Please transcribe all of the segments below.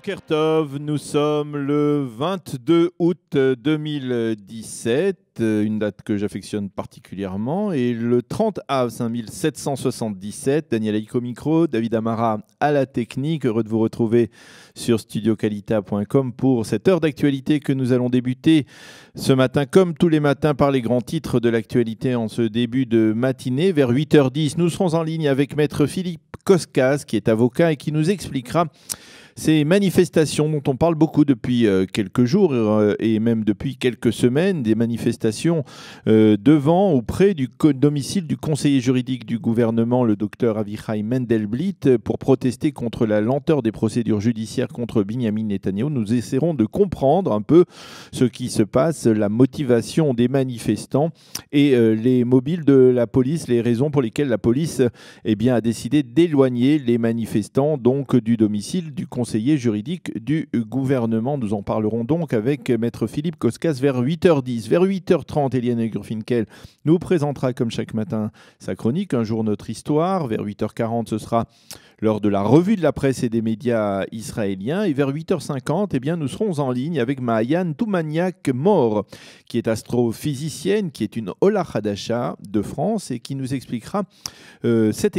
Kertov, nous sommes le 22 août 2017, euh, une date que j'affectionne particulièrement, et le 30 avril 5777, Daniel Micro, David Amara à la technique, heureux de vous retrouver sur studioqualita.com pour cette heure d'actualité que nous allons débuter ce matin, comme tous les matins, par les grands titres de l'actualité en ce début de matinée. Vers 8h10, nous serons en ligne avec maître Philippe Koskas, qui est avocat et qui nous expliquera ces manifestations dont on parle beaucoup depuis euh, quelques jours euh, et même depuis quelques semaines, des manifestations euh, devant ou près du domicile du conseiller juridique du gouvernement, le docteur Avichai Mendelblit, pour protester contre la lenteur des procédures judiciaires contre Binyamin Netanyahu. Nous essaierons de comprendre un peu ce qui se passe, la motivation des manifestants et les mobiles de la police, les raisons pour lesquelles la police eh bien, a décidé d'éloigner les manifestants donc du domicile du conseiller conseiller juridique du gouvernement. Nous en parlerons donc avec maître Philippe Koskas vers 8h10. Vers 8h30, Eliane Gurfinkel nous présentera comme chaque matin sa chronique, un jour notre histoire. Vers 8h40, ce sera lors de la revue de la presse et des médias israéliens. Et vers 8h50, eh bien, nous serons en ligne avec Mayan Toumaniak Mor, qui est astrophysicienne, qui est une Ola de France et qui nous expliquera euh, cette,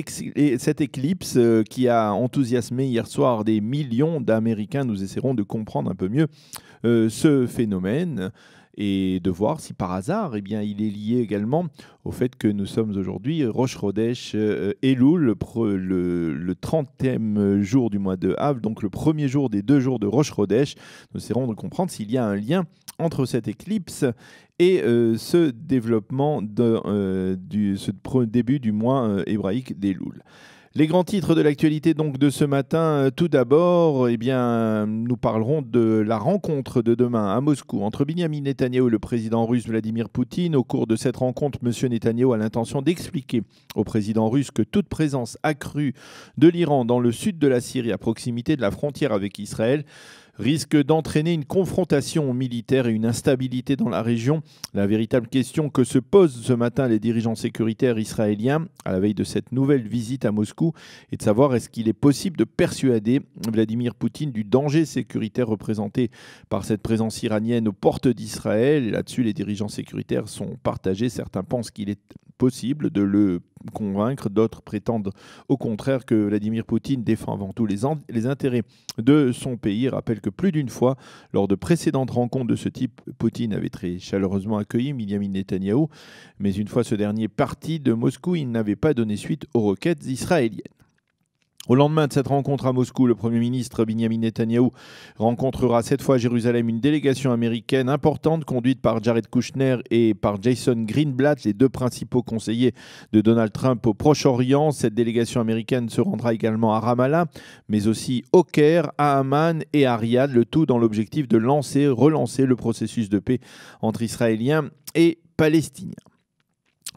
éclipse euh, qui a enthousiasmé hier soir des millions d'Américains. Nous essaierons de comprendre un peu mieux euh, ce phénomène et de voir si par hasard, eh il est lié également au fait que nous sommes aujourd'hui roche Rodesh euh, Elul, le, 30e jour du mois de Havre, donc le premier jour des deux jours de roche Rodesh. Nous essaierons de comprendre s'il y a un lien entre cette éclipse et euh, ce développement euh, ce début du mois hébraïque d'Elul. Les grands titres de l'actualité donc de ce matin. Euh, tout d'abord, eh bien, nous parlerons de la rencontre de demain à Moscou entre Benjamin Netanyahu et le président russe Vladimir Poutine. Au cours de cette rencontre, M. Netanyahu a l'intention d'expliquer au président russe que toute présence accrue de l'Iran dans le sud de la Syrie à proximité de la frontière avec Israël risque d'entraîner une confrontation militaire et une instabilité dans la région. La véritable question que se posent ce matin les dirigeants sécuritaires israéliens à la veille de cette nouvelle visite à Moscou est de savoir est-ce qu'il est possible de persuader Vladimir Poutine du danger sécuritaire représenté par cette présence iranienne aux portes d'Israël. Là-dessus, les dirigeants sécuritaires sont partagés. Certains pensent qu'il est possible de le convaincre. D'autres prétendent au contraire que Vladimir Poutine défend avant tout les, intérêts de son pays. Rappelle plus d'une fois, lors de précédentes rencontres de ce type, Poutine avait très chaleureusement accueilli Benjamin Netanyahou, mais une fois ce dernier parti de Moscou, il n'avait pas donné suite aux requêtes israéliennes. Au lendemain de cette rencontre à Moscou, le Premier ministre Benjamin Netanyahu rencontrera cette fois à Jérusalem une délégation américaine importante conduite par Jared Kushner et par Jason Greenblatt, les deux principaux conseillers de Donald Trump au Proche-Orient. Cette délégation américaine se rendra également à Ramallah, mais aussi au Caire, à Amman et à Riyad, le tout dans l'objectif de lancer, relancer le processus de paix entre Israéliens et Palestiniens.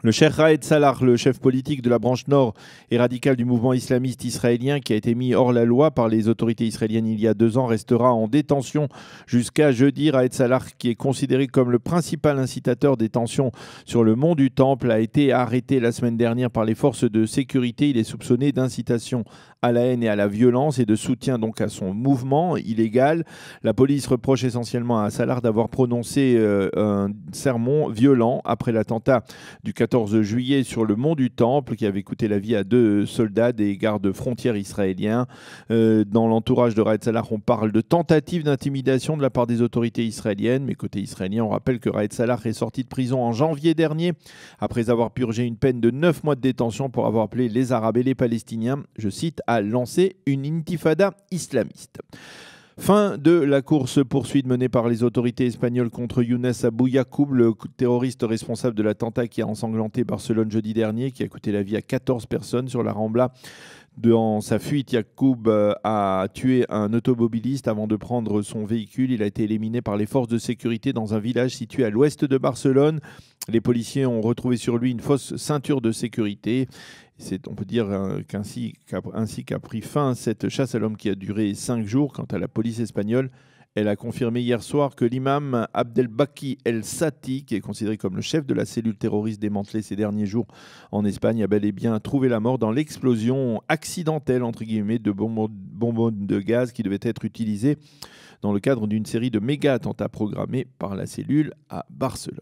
Le chef Raed Salah, le chef politique de la branche nord et radical du mouvement islamiste israélien qui a été mis hors la loi par les autorités israéliennes il y a deux ans, restera en détention jusqu'à jeudi. Raed Salah, qui est considéré comme le principal incitateur des tensions sur le mont du Temple, a été arrêté la semaine dernière par les forces de sécurité. Il est soupçonné d'incitation à la haine et à la violence et de soutien donc à son mouvement illégal. La police reproche essentiellement à Salah d'avoir prononcé euh, un sermon violent après l'attentat du 14 juillet sur le mont du Temple, qui avait coûté la vie à deux soldats des gardes frontières israéliens. Euh, dans l'entourage de Raed Salah, on parle de tentative d'intimidation de la part des autorités israéliennes, mais côté israélien, on rappelle que Raed Salah est sorti de prison en janvier dernier, après avoir purgé une peine de 9 mois de détention pour avoir appelé les Arabes et les Palestiniens, je cite, à lancer une intifada islamiste. Fin de la course poursuite menée par les autorités espagnoles contre Younes Abou Yacoub, le terroriste responsable de l'attentat qui a ensanglanté Barcelone jeudi dernier, qui a coûté la vie à 14 personnes sur la Rambla. Dans sa fuite, Yacoub euh, a tué un automobiliste avant de prendre son véhicule. Il a été éliminé par les forces de sécurité dans un village situé à l'ouest de Barcelone. Les policiers ont retrouvé sur lui une fausse ceinture de sécurité on peut dire euh, qu'ainsi, qu'ainsi qu'a pris fin cette chasse à l'homme qui a duré cinq jours. Quant à la police espagnole, elle a confirmé hier soir que l'imam Abdelbaki El Sati, qui est considéré comme le chef de la cellule terroriste démantelée ces derniers jours en Espagne, a bel et bien trouvé la mort dans l'explosion accidentelle entre guillemets de bonbons de gaz qui devaient être utilisés dans le cadre d'une série de méga attentats programmés par la cellule à Barcelone.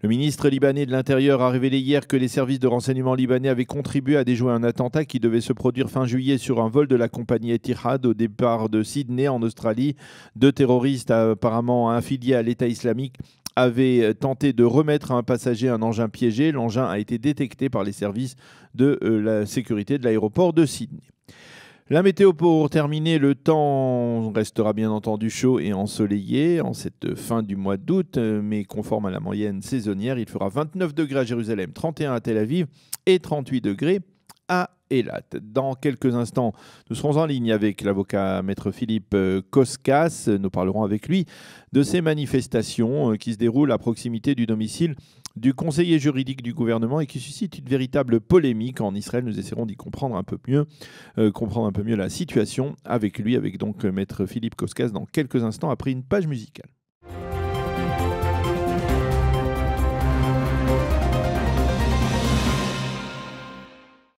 Le ministre libanais de l'Intérieur a révélé hier que les services de renseignement libanais avaient contribué à déjouer un attentat qui devait se produire fin juillet sur un vol de la compagnie Etihad au départ de Sydney en Australie. Deux terroristes apparemment affiliés à l'État islamique avaient tenté de remettre à un passager un engin piégé. L'engin a été détecté par les services de euh, la sécurité de l'aéroport de Sydney. La météo pour terminer, le temps restera bien entendu chaud et ensoleillé en cette fin du mois d'août, mais conforme à la moyenne saisonnière, il fera 29 degrés à Jérusalem, 31 à Tel Aviv et 38 degrés à là, Dans quelques instants, nous serons en ligne avec l'avocat maître Philippe euh, Koskas. Nous parlerons avec lui de ces manifestations euh, qui se déroulent à proximité du domicile du conseiller juridique du gouvernement et qui suscitent une véritable polémique en Israël. Nous essaierons d'y comprendre un peu mieux, euh, comprendre un peu mieux la situation avec lui, avec donc maître Philippe Koskas dans quelques instants après une page musicale.